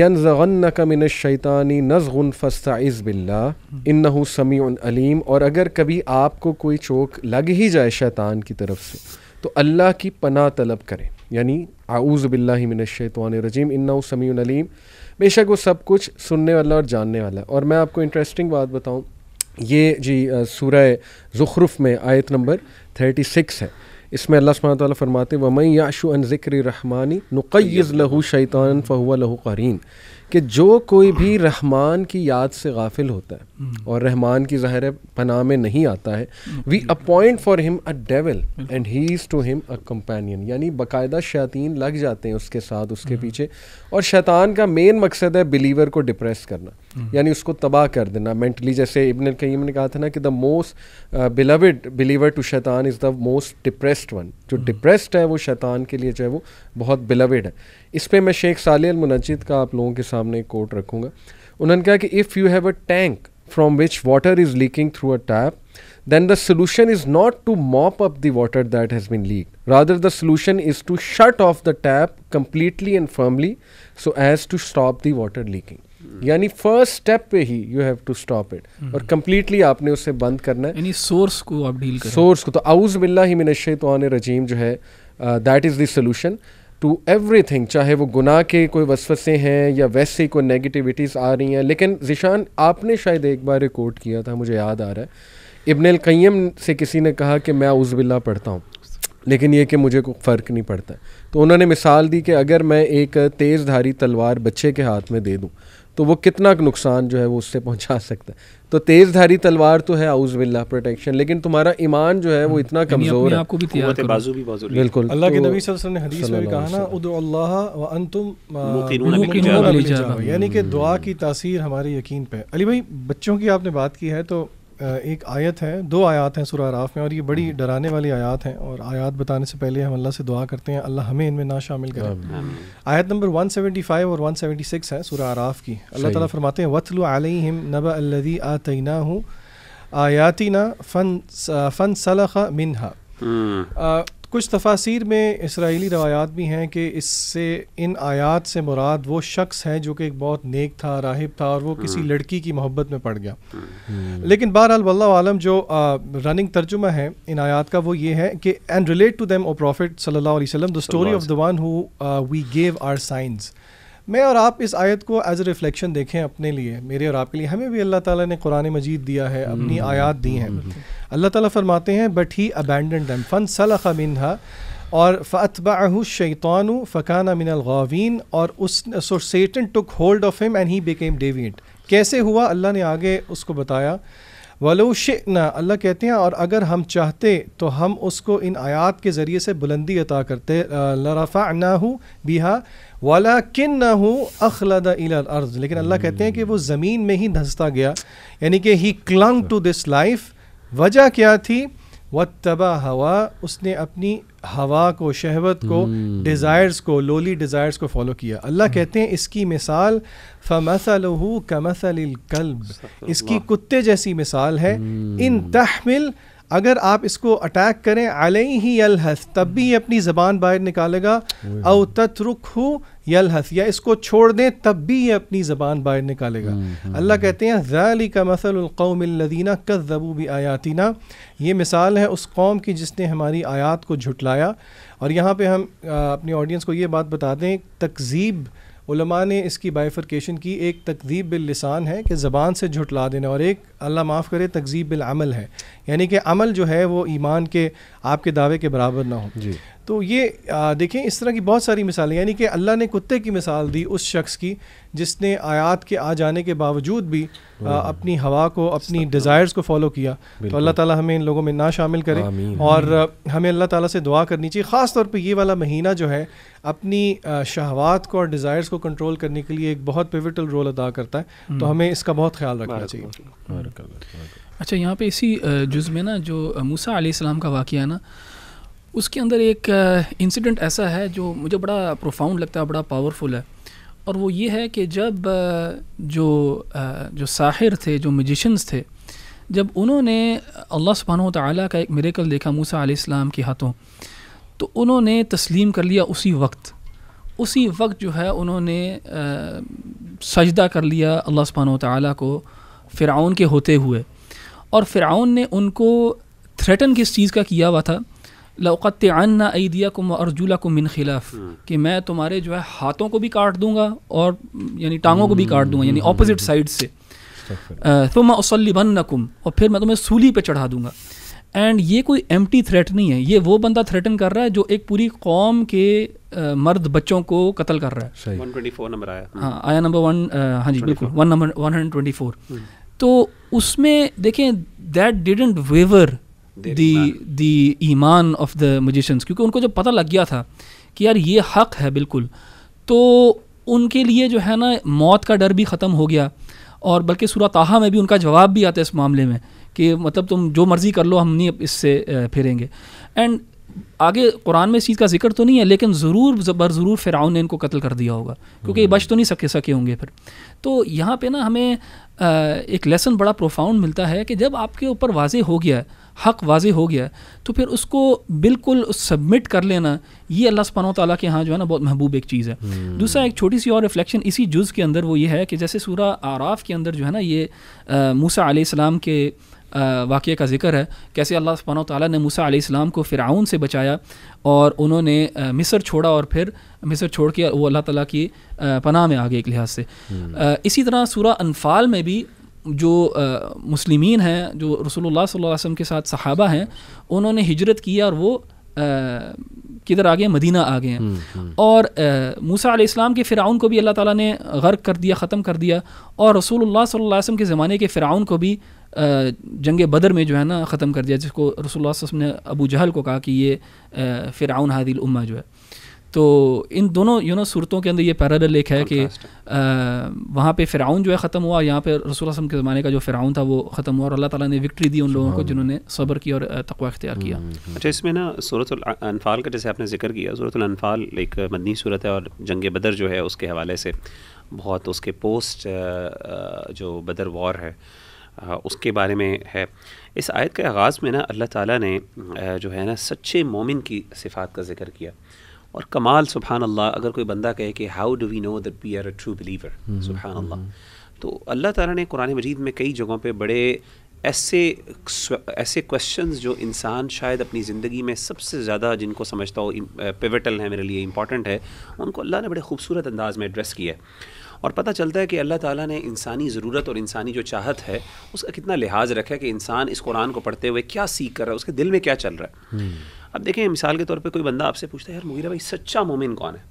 यन कमिन शैतानी नज़ुन फ़स्ताइज़ बिल्ला इन समी अलीम और अगर कभी आपको कोई चोक लग ही जाए शैतान की तरफ से तो अल्लाह की पना तलब करें यानी आऊज़ रजीम इन्ना समी अलीम बेशक वो सब कुछ सुनने वाला और जानने वाला है और मैं आपको इंटरेस्टिंग बात बताऊँ ये जी सूर्य ज़ुखरुफ में आयत नंबर थर्टी सिक्स है इसमें अल्लाह सुबहान ताली फरमाते वमई याशु अन ज़िक्र रहमानी नुक़ैज़ लहू शैतान फ़हुआ लहू करीन कि जो कोई भी रहमान की याद से गाफिल होता है Hmm. और रहमान की ज़ाहिर पनाह में नहीं आता है we appoint for him a devil and he is to him a companion यानी बाकायदा शैतिन लग जाते हैं उसके साथ उसके hmm. पीछे और शैतान का मेन मकसद है बिलीवर को डिप्रेस करना hmm. यानी उसको तबाह कर देना मेंटली जैसे इबन कईम ने कहा था ना कि the most beloved believer to शैतान is the most depressed one जो डिप्रेस्ड है वो शैतान के लिए जो है वो बहुत बिलवड है इस पर मैं शेख साल मुनजिद का आप लोगों के सामने कोट रखूँगा उन्होंने कहा कि if you have a tank from which water is leaking through a tap, then the solution is not to mop up the water that has been leaked. Rather, the solution is to shut off the tap completely and firmly so as to stop the water leaking. Hmm. यानी first step पे ही you have to stop it और completely आपने उसे बंद करना है यानी सोर्स को आप डील करें सोर्स को तो आउज बिल्ला ही तो आने रजीम जो है that is the solution to everything चाहे वो गुनाह के कोई वसवसे हैं या वैसे ही कोई नेगेटिविटीज़ आ रही हैं लेकिन जिशान आपने शायद एक बार रिकॉर्ड किया था मुझे याद आ रहा है इबन क़य्यम से किसी ने कहा कि मैं उज़बिल्ला पढ़ता हूँ लेकिन ये कि मुझे कोई फ़र्क नहीं पड़ता तो उन्होंने मिसाल दी कि अगर मैं एक तेज़ धारी तलवार बच्चे के हाथ में दे दूँ तो वो कितना नुकसान जो है वो उससे पहुंचा सकता है तो तेज धारी तलवार तो है आउज बिल्ला प्रोटेक्शन लेकिन तुम्हारा ईमान जो है वो इतना कमजोर है आपको भी तैयार बाजू बिल्कुल अल्लाह के तो नबी ने हदीस में भी कहा ना अल्लाह अंतुम यानी कि दुआ की तासीर हमारे यकीन पे अली भाई बच्चों की आपने बात की है तो एक आयत है दो आयात हैं सुर आराफ में और ये बड़ी हम्म। डराने वाली आयात हैं और आयात बताने से पहले हम अल्लाह से दुआ करते हैं अल्लाह हमें इनमें ना शामिल करें आयत नंबर 175 और 176 है सुर आराफ की अल्लाह ताला फरमाते हैं वतलु अलैहिम नबा अल्लज़ी आतना आयातिना फन फन सलख मिनहा हम्म। कुछ तफासिर में इसराइली रवायात भी हैं कि इससे इन आयात से मुराद वो शख्स हैं जो कि एक बहुत नेक था राहिब था और वो हम्म। किसी लड़की की मोहब्बत में पड़ गया हम्म। लेकिन बहरहाल वल्ला आलम जो आ, रनिंग तर्जुमा है इन आयात का वो ये है कि and relate to them O prophet सल्लल्लाहु अलैहि वसल्लम the story of the one who we gave our signs मैं और आप इस आयत को एज ए रिफ्लेक्शन देखें अपने लिए मेरे और आपके लिए हमें भी अल्लाह ताला ने कुरान मजीद दिया है अपनी हम्म, आयत दी हम्म, हैं हम्म, अल्लाह ताला फरमाते हैं बट ही अबैंडन दैम फन सलाखा मिनहा और फ़तबाहु शैतानु फ़कान अमिन अलगावीन और उस so Satan took hold of him and he became deviant कैसे हुआ अल्लाह ने आगे उसको बताया वलो ना अल्लाह कहते हैं और अगर हम चाहते तो हम उसको इन आयात के ज़रिए से बुलंदी अता करते लरफ़ा ना बिहा वाला किन ना हो अखलद अर्ज लेकिन अल्लाह कहते हैं कि वो ज़मीन में ही धंसता गया यानी कि he clung to this life वजह क्या थी व तबा हवा उसने अपनी हवा को शहवत को डिज़ायर्स हम्म। को लोली डिज़ायर्स को फॉलो किया अल्लाह कहते हैं इसकी मिसाल फ़मसलहू कमसल कल्ब इसकी कुत्ते जैसी मिसाल है इन हम्म। तहमिल अगर आप इसको अटैक करें अलई ही यलहस तब भी ये अपनी ज़बान बाहर निकालेगा तत रुख हो यलहस या इसको छोड़ दें तब भी ये अपनी ज़बान बाहर निकालेगा हम्म, हम्म, अल्लाह हम्म। कहते हैं जैली का मसलकौमदीना जबू भी आयातना ये मिसाल है उस कौम की जिसने हमारी आयात को झुटलाया और यहाँ पर हम अपने ऑडियंस को ये बात बता दें तकजीब उलमा ने इसकी बाइफरकेशन की एक तकजीब लिसान है कि ज़बान से झुटला देना और एक अल्लाह माफ़ करे तकजीब अमल है यानी कि अमल जो है वो ईमान के आपके दावे के बराबर ना हो जी तो ये देखें इस तरह की बहुत सारी मिसालें यानी कि अल्लाह ने कुत्ते की मिसाल दी उस शख्स की जिसने आयात के आ जाने के बावजूद भी आ, हम्म। अपनी हवा को अपनी डिज़ायर्स को फॉलो किया तो अल्लाह ताला हमें इन लोगों में ना शामिल करे और हमें अल्लाह ताला से दुआ करनी चाहिए ख़ास तौर पे ये वाला महीना जो है अपनी शहवात को और डिज़ायर्स को कंट्रोल करने के लिए एक बहुत पिविटल रोल अदा करता है तो हम्म। हमें इसका बहुत ख्याल रखना चाहिए अच्छा यहाँ पे इसी जुज़ में ना जो मूसा आलाम का वाक़ है ना उसके अंदर एक इंसिडेंट ऐसा है जो मुझे बड़ा प्रोफाउंड लगता है बड़ा पावरफुल है और वो ये है कि जब जो जो साहिर थे जो मजिशंस थे जब उन्होंने अल्लाह सुबहान तला का एक मेरेकल देखा मूसा आलाम के हाथों तो उन्होंने तस्लीम कर लिया उसी वक्त उसी वक्त जो है उन्होंने आ, सजदा कर लिया अल्लाह सुबहान तला को फ़िरौन के होते हुए और फ़िरौन ने उनको थ्रेटन किस चीज़ का किया हुआ था लौक़त आना ऐदियाकुम अर्जुलाकुम मिन खिलाफ हम्म। कि मैं तुम्हारे जो है हाथों को भी काट दूंगा और यानी टांगों को भी काट दूंगा यानी अपोजिट साइड हम्म। से तो मैं उसली कुम और फिर मैं तुम्हें सूली पर चढ़ा दूंगा एंड ये कोई एम थ्रेट नहीं है ये वो बंदा थ्रेटन कर रहा है जो एक पूरी कौम के आ, मर्द बच्चों को कत्ल कर रहा है 124 नंबर आया हाँ आया नंबर वन हाँ जी बिल्कुल वन नंबर 124 तो उसमें देखें दैट डिडेंट वेवर दी ईमान ऑफ द मजिशंस क्योंकि उनको जब पता लग गया था कि यार ये हक है बिल्कुल तो उनके लिए जो है ना मौत का डर भी ख़त्म हो गया और बल्कि सूरत में भी उनका जवाब भी आता है इस मामले में कि मतलब तुम जो मर्ज़ी कर लो हम नहीं इससे फिरेंगे एंड आगे कुरान में इस चीज़ का जिक्र तो नहीं है लेकिन ज़रूर बर ज़रूर फ़िरौन ने इनको कत्ल कर दिया होगा क्योंकि ये हम्म। बच तो नहीं सके सके होंगे फिर तो यहाँ पे ना हमें एक लेसन बड़ा प्रोफाउंड मिलता है कि जब आपके ऊपर वाजे हो गया है हक़ वाज हो गया तो फिर उसको बिल्कुल सबमिट कर लेना ये अल्लाह सुबहाना तला के यहाँ जो है ना बहुत महबूब एक चीज़ है हम्म। दूसरा एक छोटी सी और रिफ्लेक्शन इसी जुज़ के अंदर वो ये है कि जैसे सूरा आराफ़ के अंदर जो है ना ये मूसा आलाम के वाक़े का जिक्र है कैसे अल्लाह सुबहाना ताली ने मूसा आलाम को फ़िरउन से बचाया और उन्होंने मिस्र छोड़ा और फिर मिस्र छोड़ के वो अल्लाह ताली की पनाह में आ गए एक लिहाज से हम्म। इसी तरह सूरा अनफाल में भी जो मुस्लिम हैं जो रसूलुल्लाह वसम के साथ सहाबा हैं उन्होंने हिजरत की और वो किधर आ गए मदीना आ गए हम्म, हम्म। और मूसा इस्लाम के फ़िराउन को भी अल्लाह ताला ने गर्क कर दिया ख़त्म कर दिया और रसूलुल्लाह सल्लल्लाहु के ज़माने के फ़िराउन को भी जंग बदर में जो है ना ख़त्म कर दिया जिसको वसम ने अबू जहल को कहा कि ये फ़िराउन हादिल उम्मा जो है तो इन दोनों यू नो सूरतों के अंदर ये पैरल एक है कि वहाँ पे फ़िराउन जो है ख़त्म हुआ यहाँ पे रसूल रसम के ज़माने का जो फ़िराउन था वो ख़त्म हुआ और अल्लाह ताला ने विक्ट्री दी उन लोगों को जिन्होंने सब्र किया और तकवा अख्तियार किया अच्छा इसमें ना सूरत अनफाल का जैसे आपने जिक्र किया सूरत अनफाल एक मदनी सूरत है और जंग बदर जो है उसके हवाले से बहुत उसके पोस्ट जो बदर वॉर है उसके बारे में है इस आयत के आगाज़ में ना अल्लाह ताला ने जो है ना सच्चे मोमिन की सिफात का जिक्र किया और कमाल सुबहान अल्लाह अगर कोई बंदा कहे कि how do we know that we are a true believer सुबहान अल्लाह तो अल्लाह ताला ने कुरान मजीद में कई जगहों पे बड़े ऐसे ऐसे क्वेश्चंस जो इंसान शायद अपनी ज़िंदगी में सबसे ज़्यादा जिनको समझता हो पिवटल है मेरे लिए इंपॉर्टेंट है उनको अल्लाह ने बड़े खूबसूरत अंदाज़ में एड्रेस किया है और पता चलता है कि अल्लाह ताला ने इंसानी ज़रूरत और इंसानी जो चाहत है उसका कितना लिहाज रखा है कि इंसान इस कुरान को पढ़ते हुए क्या सीख कर रहा है उसके दिल में क्या चल रहा है हम्म। अब देखें मिसाल के तौर पर कोई बंदा आपसे पूछता है यार मुगीरा भाई सच्चा मोमिन कौन है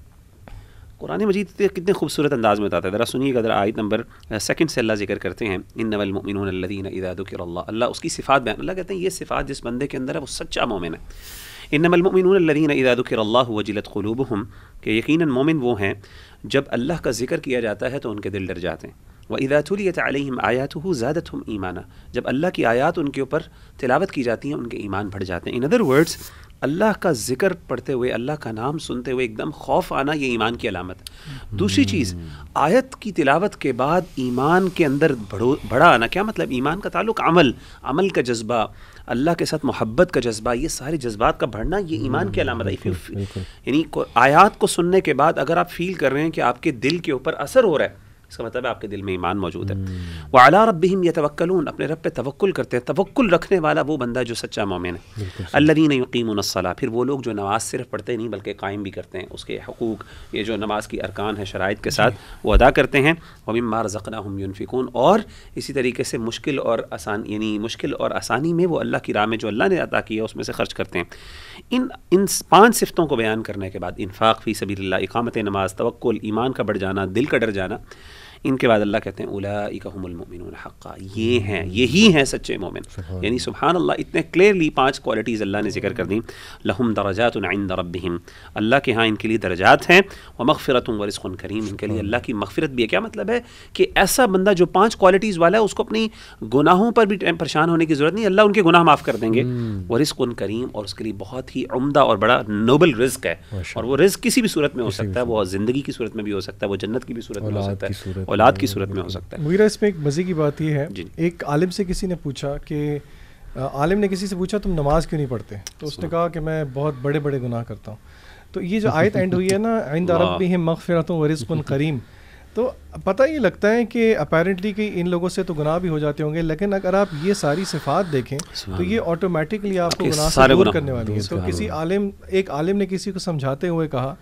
कुरान मजीद कितने खूबसूरत अंदाज में बताता है ज़रा सुनिए अगर आयत नंबर सेकंड से अल्लाह जिक्र करते हैं इन नवलमिन इदादुकर अल्लाह उसकी सिफ़ात बयान अल्लाह कहते हैं ये सिफ़ात जिस बंदे के अंदर है वो सच्चा मोमिन है इन नमलमिन अल्लाह वजिलत खलूब हम कि यकीन मोमिन वो हैं जब अल्लाह का जिक्र किया जाता है तो उनके दिल डर जाते हैं व इदातुलियत आलिम आयात हो ज्यादा हम ईमाना जब अल्लाह की आयात उनके ऊपर तिलावत की जाती हैं उनके ईमान बढ़ जाते हैं इन अदर वर्ड्स अल्लाह का जिक्र पढ़ते हुए अल्लाह का नाम सुनते हुए एकदम खौफ आना ये ईमान की अलामत है दूसरी hmm. चीज़ आयत की तिलावत के बाद ईमान के अंदर बढ़ो बढ़ा आना क्या मतलब ईमान का ताल्लुक अमल अमल का जज्बा अल्लाह के साथ मोहब्बत का जज्बा ये सारे जज्बात का बढ़ना ये हम्म, ईमान की अलामत है यानी आयात को सुनने के बाद अगर आप फील कर रहे हैं कि आपके दिल के ऊपर असर हो रहा है इसका मतलब आपके दिल में ईमान मौजूद है हम्म। वह अला रबीम यह तवक्लून अपने रब पे तवक्ल करते हैं तवक्ल रखने वाला वो बंदा जो सच्चा मोमिन है अल्लादीन यकीमसला फिर वो लोग जो नमाज़ सिर्फ पढ़ते नहीं बल्कि कायम भी करते हैं उसके हकूक ये जो नमाज़ की अरकान है शराइ के साथ वो अदा करते हैं वमिन मार ज़क़ना हम यूनफिकून और इसी तरीके से मुश्किल और आसान यानी मुश्किल और आसानी में वो अल्लाह की राह में जो अल्लाह ने अदा किया उसमें से खर्च करते हैं इन इन पाँच सिफ्तों को बयान करने के बाद इनफाक फ़ी सबी इकामत नमाज तवक्ल ईमान का बढ़ जाना दिल का डर जाना इनके बाद अल्लाह कहते हैं उलामिन हक़ा ये हैं यही हैं सच्चे मोमिन यानी सुबहान अल्लाह इतने क्लियरली पांच क्वालिटीज़ अल्लाह ने जिक्र कर दी लहम दराजात आइन अल्लाह के यहाँ इनके लिए दर्जात हैं व मगफ़रत वरस्न करीम इनके लिए अल्लाह की मगफ़रत भी है क्या मतलब है कि ऐसा बंदा जो पाँच क्वालिटीज़ वाला है उसको अपनी गुनाहों पर भी परेशान होने की ज़रूरत नहीं अल्लाह उनके गुनाह माफ़ कर देंगे हम्म। वरस्न करीम और उसके लिए बहुत ही उमदा और बड़ा नोबल रिस्क है और वो रिस्क किसी भी सूरत में हो सकता है वो ज़िंदगी की सूरत में भी हो सकता है वो जन्नत की भी सूरत में हो सकता है औलाद की सूरत में हो सकता है मीरा इसमें एक मज़े की बात यह है एक आलिम से किसी ने पूछा कि आलिम ने किसी से पूछा तुम नमाज़ क्यों नहीं पढ़ते तो उसने कहा कि मैं बहुत बड़े बड़े गुनाह करता हूँ तो ये जो आयत एंड हुई है ना आइंद अरब भी है मगफ़रत वरिस्कुन करीम तो पता ही लगता है कि अपेरेंटली कि इन लोगों से तो गुनाह भी हो जाते होंगे लेकिन अगर आप ये सारी सिफात देखें तो ये ऑटोमेटिकली आपको गुनाह से दूर करने वाली है तो किसी आलिम एक आलिम ने किसी को समझाते हुए कहा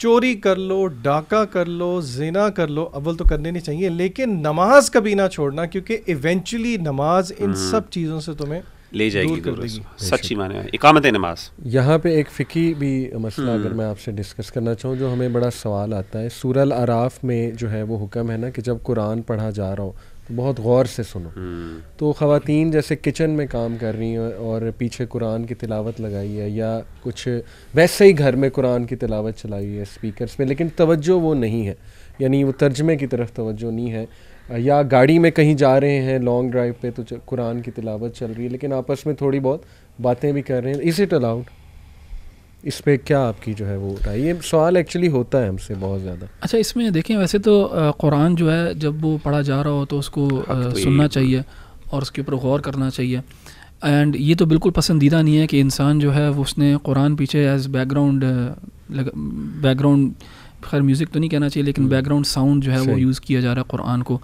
चोरी कर लो डाका कर लो जिना कर लो अव्वल तो करने नहीं चाहिए लेकिन नमाज कभी ना छोड़ना क्योंकि इवेंचुअली नमाज इन हम्म। सब चीज़ों से तुम्हें ले जाएगी सच्ची माने इकामत नमाज यहाँ पे एक फ़िकी भी मसला अगर हम्म। मैं आपसे डिस्कस करना चाहूँ जो हमें बड़ा सवाल आता है सूरल आराफ में जो है वो हुक्म है ना कि जब कुरान पढ़ा जा रहा हो बहुत गौर से सुनो हम्म। तो ख़वातीन जैसे किचन में काम कर रही हैं और पीछे कुरान की तिलावत लगाई है या कुछ वैसे ही घर में कुरान की तिलावत चलाई है स्पीकर्स में लेकिन तवज्जो वो नहीं है यानी वो तर्जमे की तरफ तवज्जो नहीं है या गाड़ी में कहीं जा रहे हैं लॉन्ग ड्राइव पे तो कुरान की तिलावत चल रही है लेकिन आपस में थोड़ी बहुत बातें भी कर रहे हैं इज़ इट अलाउड इस पर क्या आपकी जो है वो राय ये सवाल एक्चुअली होता है हमसे बहुत ज़्यादा अच्छा इसमें देखें वैसे तो कुरान जो है जब वो पढ़ा जा रहा हो तो उसको आ, हाँ, तो तो सुनना चाहिए और उसके ऊपर गौर करना चाहिए एंड ये तो बिल्कुल पसंदीदा नहीं है कि इंसान जो है वो उसने कुरान पीछे एज बैकग्राउंड बैकग्राउंड खैर म्यूज़िक तो नहीं कहना चाहिए लेकिन बैकग्राउंड हम्म। साउंड जो है वो यूज़ किया जा रहा है कुरान को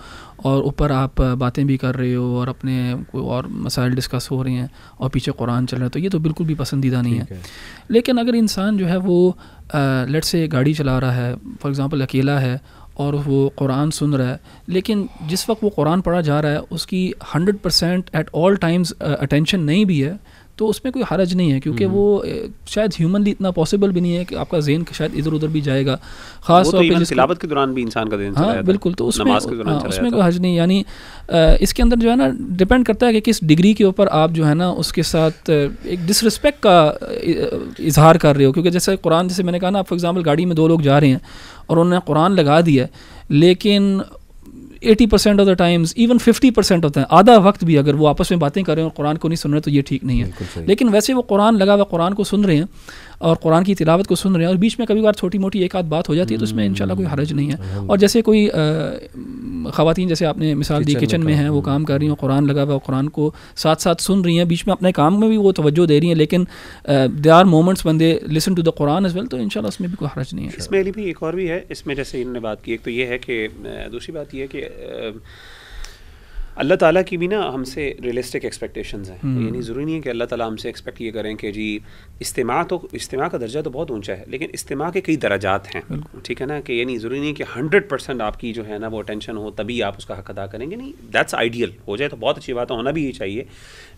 और ऊपर आप बातें भी कर रहे हो और अपने कोई और मसाइल डिस्कस हो रहे हैं और पीछे कुरान चल रहा है तो ये तो बिल्कुल भी पसंदीदा नहीं है।, है लेकिन अगर इंसान जो है वो लेट से गाड़ी चला रहा है फॉर एग्ज़ाम्पल अकेला है और वो कुरान सुन रहा है लेकिन जिस वक्त वो कुरान पढ़ा जा रहा है उसकी hundred percent at all times attention नहीं भी है तो उसमें कोई हरज नहीं है क्योंकि वो हम्म। शायद ह्यूमनली इतना पॉसिबल भी नहीं है कि आपका जेन शायद इधर उधर भी जाएगा तो खास तौर पर तिलावत के दौरान भी इंसान का हाँ बिल्कुल तो उसमें हाँ, उसमें कोई हर्ज नहीं यानी इसके अंदर जो है ना डिपेंड करता है कि किस डिग्री के ऊपर आप जो है ना उसके साथ एक डिसरिस्पेक्ट का इजहार कर रहे हो क्योंकि जैसे कुरान जैसे मैंने कहा ना फॉर एग्ज़ाम्पल गाड़ी में दो लोग जा रहे हैं और उन्होंने कुरान लगा दिया लेकिन eighty percent of the times even fifty percent होता है आधा वक्त भी अगर वो आपस में बातें कर रहे हैं और कुरान को नहीं सुन रहे तो ये ठीक नहीं है लेकिन वैसे वो कुरान लगा हुआ कुरान को सुन रहे हैं और कुरान की तिलावत को सुन रहे हैं और बीच में कभी बार छोटी मोटी एक आध बात हो जाती है तो उसमें हम्म, इनशाला कोई हरज नहीं है हम्म, हम्म। और जैसे कोई ख़वान जैसे आपने मिसाल दी किचन में है वो काम कर रही हैं कुरान लगा हुआ कुरान को साथ साथ सुन रही हैं बीच में अपने काम में भी वो तवज्जो दे रही हैं लेकिन दे आर मोमेंट्स बंदे listen to the Quran as well तो इनशाला उसमें भी कोई हरज नहीं है इसमें अली भी एक और भी है इसमें जैसे इनने बात की एक तो ये है कि दूसरी बात यह है कि अल्लाह ताला की भी ना हमसे रियलिस्टिक एक्सपेक्टेशंस हैं हम्म। यानी ज़रूरी नहीं है कि अल्लाह ताला हमसे एक्सपेक्ट ये करें कि जी इस्तेमा तो इस्तेमा का दर्जा तो बहुत ऊंचा है लेकिन इस्तेमा के कई दर्जात हैं ठीक है ना कि यानी ज़रूरी नहीं है कि हंड्रेड परसेंट आपकी जो है ना वो अटेंशन हो तभी आप उसका हक अदा करेंगे नहीं दैट्स आइडियल हो जाए तो बहुत अच्छी बात होना भी ये चाहिए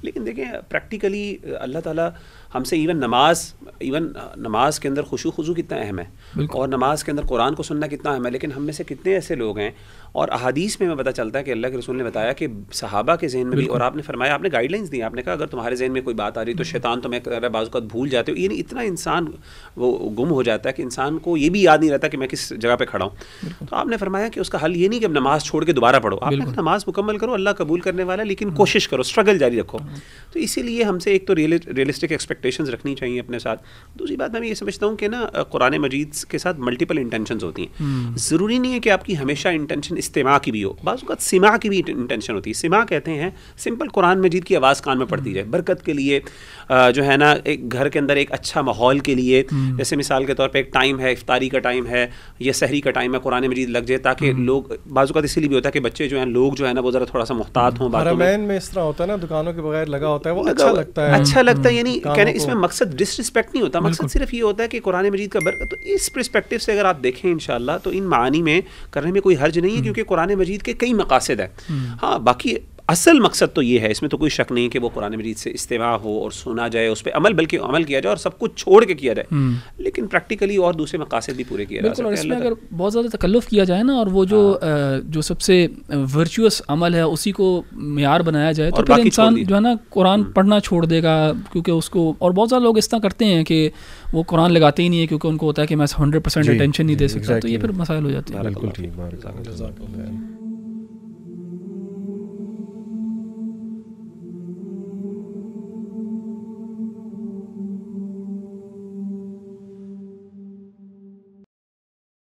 लेकिन देखें प्रैक्टिकली अल्लाह ताली हमसे इवन नमाज इवन नमाज के अंदर खुशू खुजू कितना अहम है और नमाज के अंदर कुरान को सुनना कितना अहम है लेकिन हम में से कितने ऐसे लोग हैं और अहदीस में हमें पता चलता है कि अल्लाह के रसूल ने बताया कि सहाबा के जहन में भी और आपने फरमाया आपने गाइडलाइंस दी आपने कहा अगर तुम्हारे जहन में कोई बात आ रही तो हम्म। शैतान तुम्हें कर रहा का भूल जाते हो यानी इतना इंसान वो गुम हो जाता है कि इंसान को ये भी याद नहीं रहता कि मैं किस जगह पर खड़ा हूँ तो आपने फरमाया कि उसका हल ये नहीं कि अब नमाज छोड़ के दोबारा पढ़ो आपने नमाज मुकम्मल करो अल्लाह कबूल करने वाला लेकिन हम्म। कोशिश करो स्ट्रगल जारी रखो हम्म। तो इसीलिए हमसे एक तो रियलिस्टिक एक्सपेक्ट एक्सपेक्टेशन रखनी चाहिए अपने साथ दूसरी बात मैं ये समझता हूँ कि ना कुरान मजीद के साथ मल्टीपल इंटेंशन होती हैं हम्म। ज़रूरी नहीं है कि आपकी हमेशा इंटेंशन इस्तेमा की भी हो बाज़ात सिमा की भी इंटेंशन होती है सिमा कहते हैं सिंपल कुरान मजीद की आवाज़ कान में पड़ती हम्म। जाए बरकत के लिए जो है ना एक घर के अंदर एक अच्छा माहौल के लिए हम्म। जैसे मिसाल के तौर पर एक टाइम है इफ्तारी का टाइम है या शहरी का टाइम है कुरान मजीद लग जाए ताकि हम्म। लोग बाजू का तो इसीलिए भी होता है कि बच्चे जो है लोग जो है ना वो ज़रा थोड़ा सा मोहतात हों में इस तरह होता है ना दुकानों के बगैर लगा होता है वो अच्छा लगता है अच्छा लगता है हम्म, यानी कहने इसमें मकसद डिसरिस्पेक्ट नहीं होता मकसद सिर्फ ये होता है कि कुरान मजीद का बरकत तो इस परस्पेक्टिव से अगर आप देखें इन तो इन मानी में करने में कोई हर्ज नहीं है क्योंकि कुरान मजीद के कई मकासद हैं हाँ बाकी असल मकसद तो ये है इसमें तो कोई शक नहीं कि वो कुरान मजीद से इस्तेमा हो और सुना जाए उस पर अमल बल्कि अमल किया जाए और सब कुछ छोड़ के किया जाए हम्म। लेकिन प्रैक्टिकली और दूसरे मकासद भी पूरे किया जाए इसमें अगर बहुत ज़्यादा तकल्लफ किया जाए ना और वो जो हाँ। जो सबसे वर्चुअस अमल है उसी को मैार बनाया जाए तो फिर इंसान जो है ना कुरान हम्म। पढ़ना छोड़ देगा क्योंकि उसको और बहुत सारे लोग इस तरह करते हैं कि वो कुरान लगाते ही नहीं है क्योंकि उनको होता है कि मैं हंड्रेड परसेंट अटेंशन नहीं दे सकता तो ये फिर मसाइल हो जाते हैं बिल्कुल ठीक